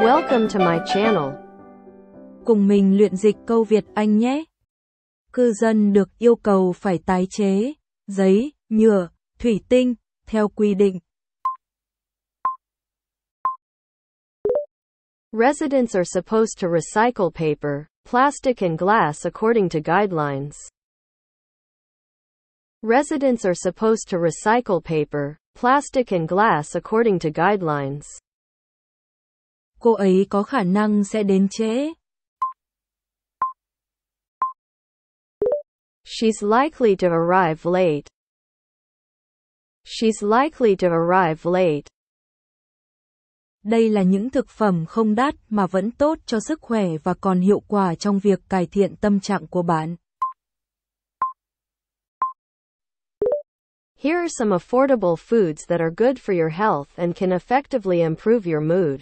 Welcome to my channel. Cùng mình luyện dịch câu Việt Anh nhé. Cư dân được yêu cầu phải tái chế giấy, nhựa, thủy tinh theo quy định. Residents are supposed to recycle paper, plastic and glass according to guidelines. Residents are supposed to recycle paper, plastic and glass according to guidelines cô ấy có khả năng sẽ đến trễ. She's likely to arrive late. She's likely to arrive late. Đây là những thực phẩm không đắt mà vẫn tốt cho sức khỏe và còn hiệu quả trong việc cải thiện tâm trạng của bạn. Here are some affordable foods that are good for your health and can effectively improve your mood.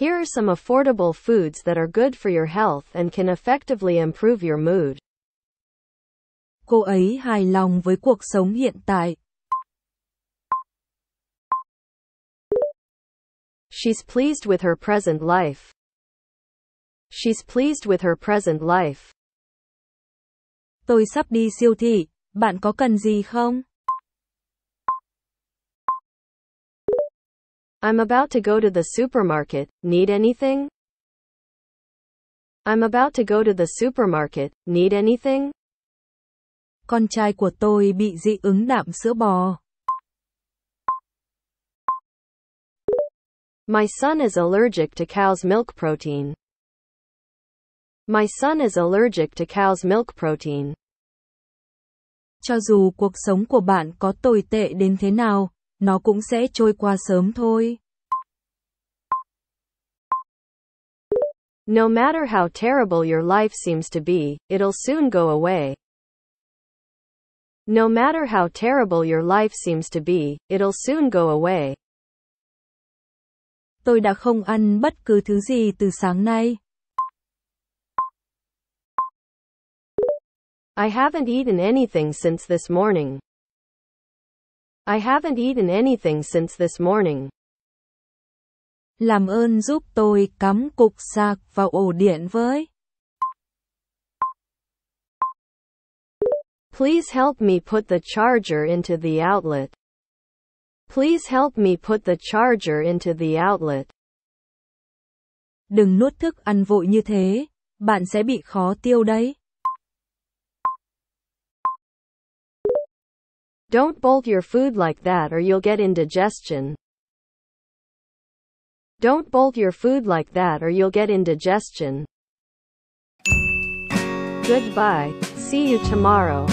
Here are some affordable foods that are good for your health and can effectively improve your mood. Cô ấy hài lòng với cuộc sống hiện tại. She's pleased with her present life. She's pleased with her present life. Tôi sắp đi siêu thị, bạn có cần gì không? I'm about to go to the supermarket, need anything? I'm about to go to the supermarket, need anything? Con trai của tôi bị dị ứng đạm sữa bò. My son is allergic to cow's milk protein. My son is allergic to cow's milk protein. Cho dù cuộc sống của bạn có tồi tệ đến thế nào, nó cũng sẽ trôi qua sớm thôi. No matter how terrible your life seems to be, it'll soon go away. No matter how terrible your life seems to be, it'll soon go away. Tôi đã không ăn bất cứ thứ gì từ sáng nay. I haven't eaten anything since this morning. I haven't eaten anything since this morning. Làm ơn giúp tôi cắm cục sạc vào ổ điện với. Please help me put the charger into the outlet. Please help me put the charger into the outlet. Đừng nuốt thức ăn vội như thế, bạn sẽ bị khó tiêu đấy. Don't bolt your food like that or you'll get indigestion. Don't bolt your food like that or you'll get indigestion. Goodbye. See you tomorrow.